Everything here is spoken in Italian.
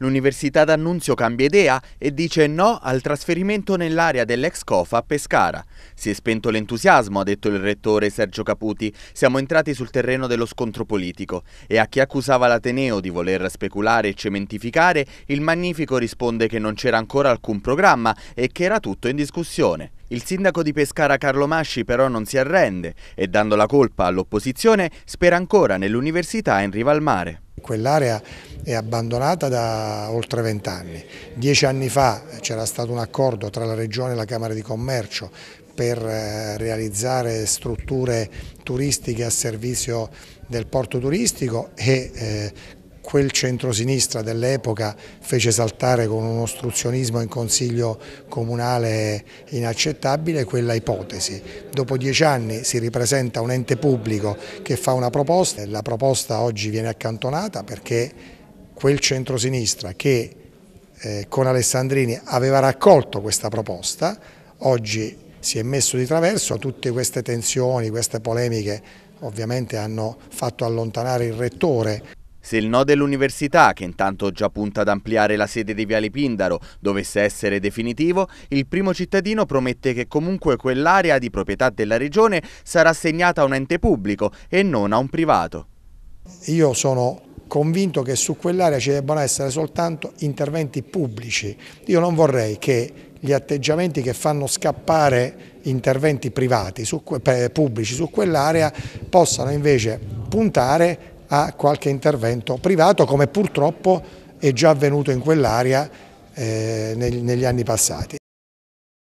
L'Università d'Annunzio cambia idea e dice no al trasferimento nell'area dell'ex COFA a Pescara. Si è spento l'entusiasmo, ha detto il rettore Sergio Caputi. Siamo entrati sul terreno dello scontro politico e a chi accusava l'Ateneo di voler speculare e cementificare, il Magnifico risponde che non c'era ancora alcun programma e che era tutto in discussione. Il sindaco di Pescara Carlo Masci però non si arrende e dando la colpa all'opposizione spera ancora nell'università in riva al mare. Quell'area è abbandonata da oltre vent'anni. Dieci anni fa c'era stato un accordo tra la Regione e la Camera di Commercio per eh, realizzare strutture turistiche a servizio del porto turistico e eh, quel centrosinistra dell'epoca fece saltare con un ostruzionismo in consiglio comunale inaccettabile quella ipotesi. Dopo dieci anni si ripresenta un ente pubblico che fa una proposta, e la proposta oggi viene accantonata perché quel centrosinistra che eh, con Alessandrini aveva raccolto questa proposta, oggi si è messo di traverso tutte queste tensioni, queste polemiche ovviamente hanno fatto allontanare il rettore. Se il no dell'università, che intanto già punta ad ampliare la sede di Viale Pindaro, dovesse essere definitivo, il primo cittadino promette che comunque quell'area di proprietà della regione sarà assegnata a un ente pubblico e non a un privato. Io sono convinto che su quell'area ci debbano essere soltanto interventi pubblici. Io non vorrei che gli atteggiamenti che fanno scappare interventi privati su, pubblici su quell'area possano invece puntare a qualche intervento privato come purtroppo è già avvenuto in quell'area eh, negli anni passati.